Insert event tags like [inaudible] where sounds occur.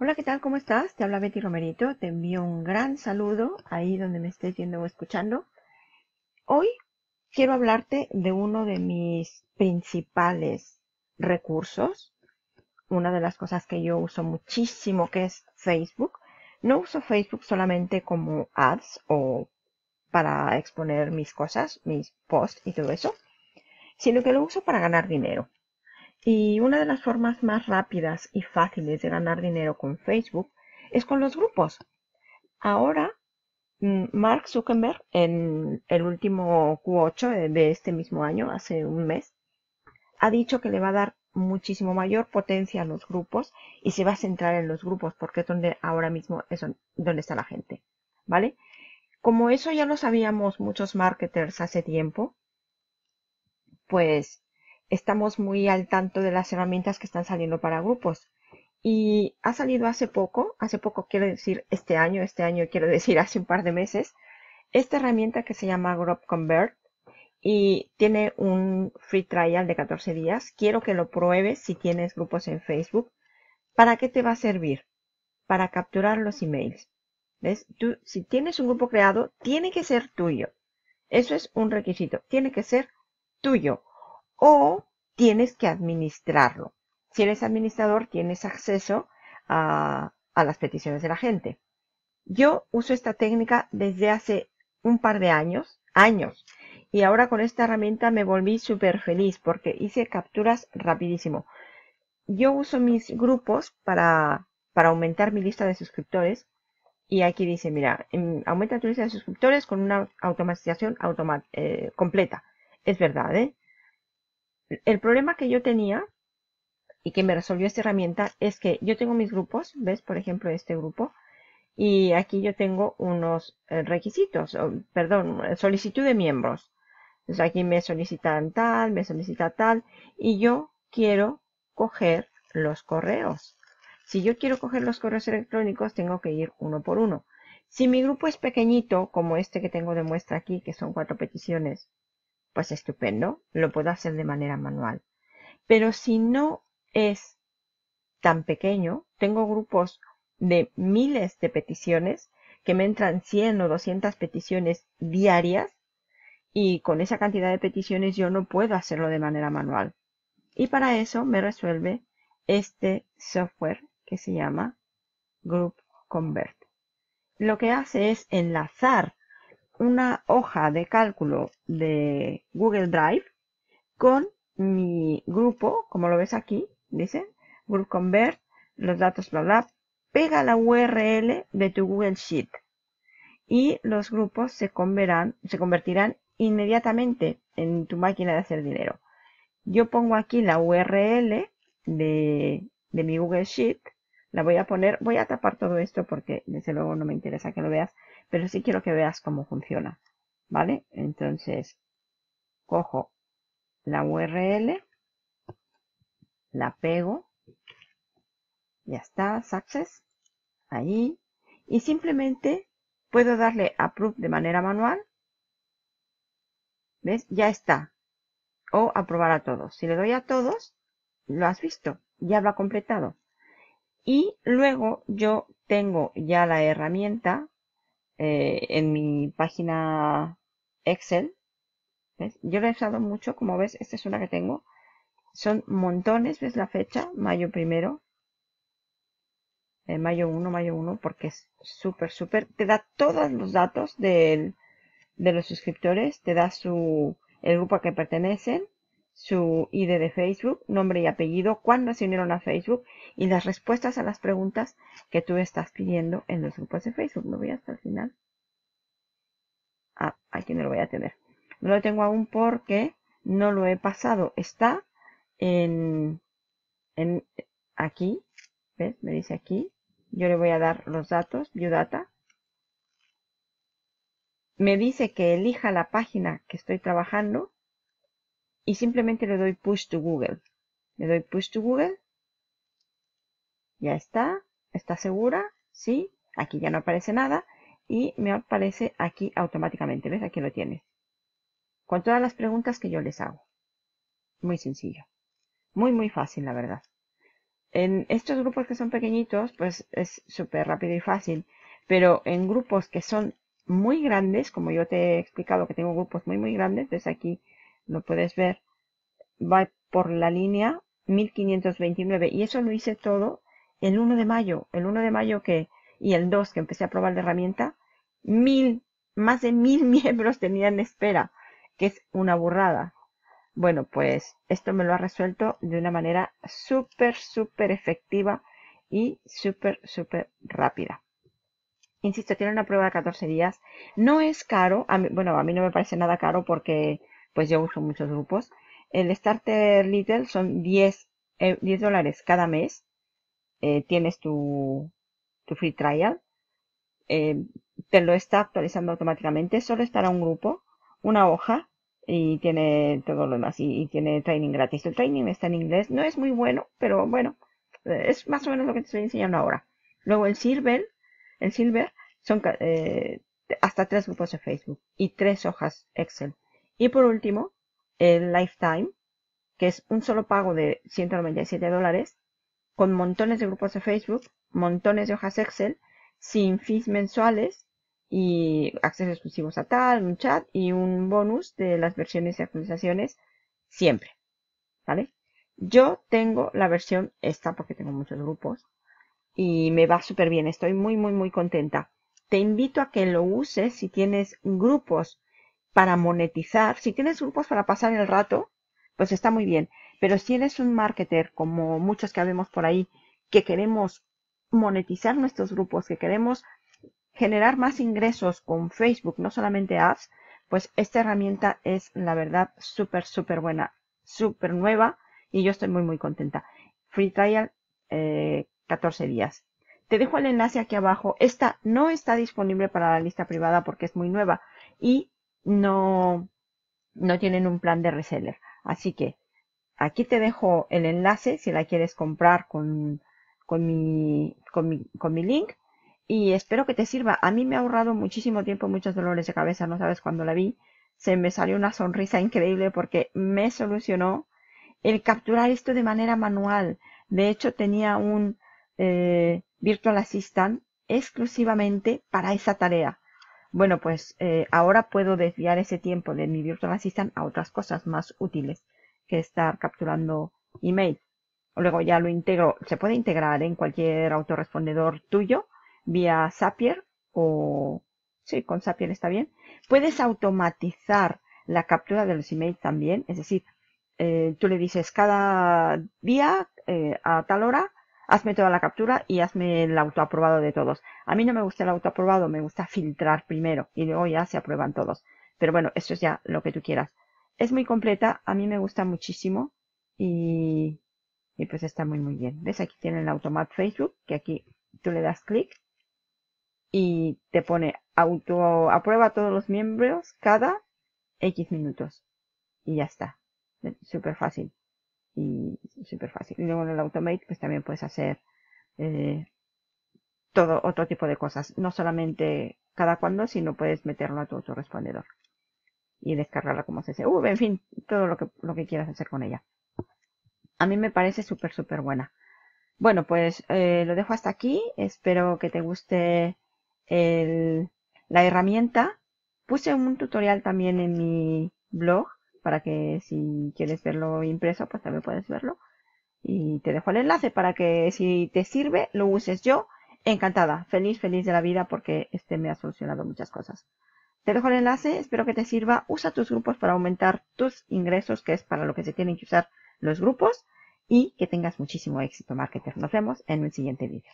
Hola, ¿qué tal? ¿Cómo estás? Te habla Betty Romerito. Te envío un gran saludo ahí donde me estés viendo o escuchando. Hoy quiero hablarte de uno de mis principales recursos, una de las cosas que yo uso muchísimo, que es Facebook. No uso Facebook solamente como ads o para exponer mis cosas, mis posts y todo eso, sino que lo uso para ganar dinero. Y una de las formas más rápidas y fáciles de ganar dinero con Facebook es con los grupos. Ahora, mm, Mark Zuckerberg, en el último Q8 de este mismo año, hace un mes, ha dicho que le va a dar muchísimo mayor potencia a los grupos y se va a centrar en los grupos porque es donde ahora mismo es donde está la gente. ¿Vale? Como eso ya lo sabíamos muchos marketers hace tiempo, pues estamos muy al tanto de las herramientas que están saliendo para grupos. Y ha salido hace poco, hace poco quiero decir este año, este año quiero [laughs] decir hace un par de meses, esta herramienta que se llama Group Convert y tiene un free trial de 14 días. Quiero que lo pruebes si tienes grupos en Facebook. ¿Para qué te va a servir? Para capturar los emails. ¿Ves? Tú, si tienes un grupo creado, tiene que ser tuyo. Eso es un requisito. Tiene que ser tuyo o tienes que administrarlo. Si eres administrador, tienes acceso a, las peticiones de la gente. Yo uso esta técnica desde hace un par de años, años, y ahora con esta herramienta me volví súper feliz porque hice capturas rapidísimo. Yo uso mis grupos para, para aumentar mi lista de suscriptores y aquí dice, mira, em, aumenta tu lista de suscriptores con una automatización eh, completa. Es verdad, ¿eh? el problema que yo tenía y que me resolvió esta herramienta es que yo tengo mis grupos, ¿ves? Por ejemplo, este grupo. Y aquí yo tengo unos eh, requisitos, perdón, solicitud de miembros. aquí me solicitan tal, me solicita tal. Y yo quiero coger los correos. Si yo quiero coger los correos electrónicos, tengo que ir uno por uno. Si mi grupo es pequeñito, como este que tengo de muestra aquí, que son cuatro peticiones, pues estupendo, lo puedo hacer de manera manual. Pero si no es tan pequeño, tengo grupos de miles de peticiones, que me entran 100 o 200 peticiones diarias, y con esa cantidad de peticiones yo no puedo hacerlo de manera manual. Y para eso me resuelve este software que se llama Group Convert. Lo que hace es enlazar una hoja de cálculo de Google Drive con mi grupo, como lo ves aquí, dice Group Convert, los datos, bla, bla. Pega la URL de tu Google Sheet y los grupos se, convertirán inmediatamente en tu máquina de hacer dinero. Yo pongo aquí la URL de mi Google Sheet. La voy a poner, voy a tapar todo esto porque desde luego no me interesa que lo veas pero sí quiero que veas cómo funciona, ¿vale? Entonces, cojo la URL, la pego, ya está, Success, ahí, y simplemente puedo darle a Approve de manera manual, ¿ves? Ya está, o aprobar a todos. Si le doy a todos, lo has visto, ya lo ha completado. Y luego yo tengo ya la herramienta eh, en mi página Excel. Yo lo he usado mucho, como ves, esta es una que tengo. Son montones, ¿ves la fecha? Mayo primero. Eh, mayo 1, mayo 1, porque es súper, súper. Te da todos los datos de los suscriptores, te da su el grupo a que pertenecen, su ID de Facebook, nombre y apellido, cuándo se unieron a Facebook y las respuestas a las preguntas que tú estás pidiendo en los grupos de Facebook. Lo voy hasta el final. Ah, aquí no lo voy a tener. No lo tengo aún porque no lo he pasado. Está en, aquí. ¿Ves? Me dice aquí. Yo le voy a dar los datos. yo data. Me dice que elija la página que estoy trabajando. Y simplemente le doy push to Google. Le doy push to Google ya está. ¿Está segura? Sí. Aquí ya no aparece nada. Y me aparece aquí automáticamente. ¿Ves? Aquí lo tienes. Con todas las preguntas que yo les hago. Muy sencillo. Muy, muy fácil, la verdad. En estos grupos que son pequeñitos, pues es súper rápido y fácil. Pero en grupos que son muy grandes, como yo te he explicado que tengo grupos muy, muy grandes, desde aquí lo puedes ver, va por la línea 1529. Y eso lo hice todo el 1 de mayo, el 1 de mayo que, y el 2 que empecé a probar la herramienta, mil, más de mil [laughs] miembros tenían espera, que es una burrada. Bueno, pues esto me lo ha resuelto de una manera súper, súper efectiva y súper, súper rápida. Insisto, tiene una prueba de 14 días. No es caro, a mí, bueno, a mí no me parece nada caro porque pues yo uso muchos grupos. El Starter Little son 10, 10 eh, dólares cada mes eh, tienes tu, tu free trial, eh, te lo está actualizando automáticamente, solo estará un grupo, una hoja y tiene todo lo demás y, tiene training gratis. El training está en inglés, no es muy bueno, pero bueno, eh, es más o menos lo que te estoy enseñando ahora. Luego el Silver, el Silver son hasta tres grupos de Facebook y tres hojas Excel. Y por último, el Lifetime, que es un solo pago de 197 dólares con montones de grupos de Facebook, montones de hojas Excel, sin fees mensuales y acceso exclusivo a tal, un chat y un bonus de las versiones y actualizaciones siempre. ¿Vale? Yo tengo la versión esta porque tengo muchos grupos y me va súper bien. Estoy muy, muy, muy contenta. Te invito a que lo uses si tienes grupos para monetizar, si tienes grupos para pasar el rato, pues está muy bien. Pero si eres un marketer, como muchos que habemos por ahí, que queremos monetizar nuestros grupos, que queremos generar más ingresos con Facebook, no solamente ads, pues esta herramienta es la verdad súper, súper buena, súper nueva y yo estoy muy, muy contenta. Free trial 14 eh, días. Te dejo el enlace aquí abajo. Esta no está disponible para la lista privada porque es muy nueva y no, no tienen un plan de reseller. Así que aquí te dejo el enlace si la quieres comprar con, mi, con, mi, link y espero que te sirva. A mí me ha ahorrado muchísimo tiempo, muchos dolores de cabeza, no sabes cuándo la vi. Se me salió una sonrisa increíble porque me solucionó el capturar esto de manera manual. De hecho, tenía un eh, Virtual Assistant exclusivamente para esa tarea bueno, pues eh, ahora puedo desviar ese tiempo de mi Virtual Assistant a otras cosas más útiles que estar capturando email. Luego ya lo integro, se puede integrar en cualquier autorrespondedor tuyo vía Zapier o sí, con Zapier está bien. Puedes automatizar la captura de los emails también, es decir, eh, tú le dices cada día eh, a tal hora hazme toda la captura y hazme el autoaprobado de todos. A mí no me gusta el autoaprobado, me gusta filtrar primero y luego ya se aprueban todos. Pero bueno, eso es ya lo que tú quieras. Es muy completa, a mí me gusta muchísimo y, pues está muy muy bien. ¿Ves? Aquí tiene el Automat Facebook, que aquí tú le das clic y te pone auto aprueba todos los miembros cada X minutos. Y ya está. Súper fácil y súper fácil. Y luego en el Automate pues también puedes hacer eh, todo otro tipo de cosas, no solamente cada cuando, sino puedes meterlo a tu autorrespondedor y descargarla como CSV, en fin, todo lo que, lo que quieras hacer con ella. A mí me parece súper, súper buena. Bueno, pues eh, lo dejo hasta aquí. Espero que te guste el, la herramienta. Puse un tutorial también en mi blog para que si quieres verlo impreso, pues también puedes verlo. Y te dejo el enlace para que si te sirve, lo uses yo. Encantada, feliz, feliz de la vida porque este me ha solucionado muchas cosas. Te dejo el enlace, espero que te sirva. Usa tus grupos para aumentar tus ingresos, que es para lo que se tienen que usar los grupos. Y que tengas muchísimo éxito, marketer. Nos vemos en un siguiente vídeo.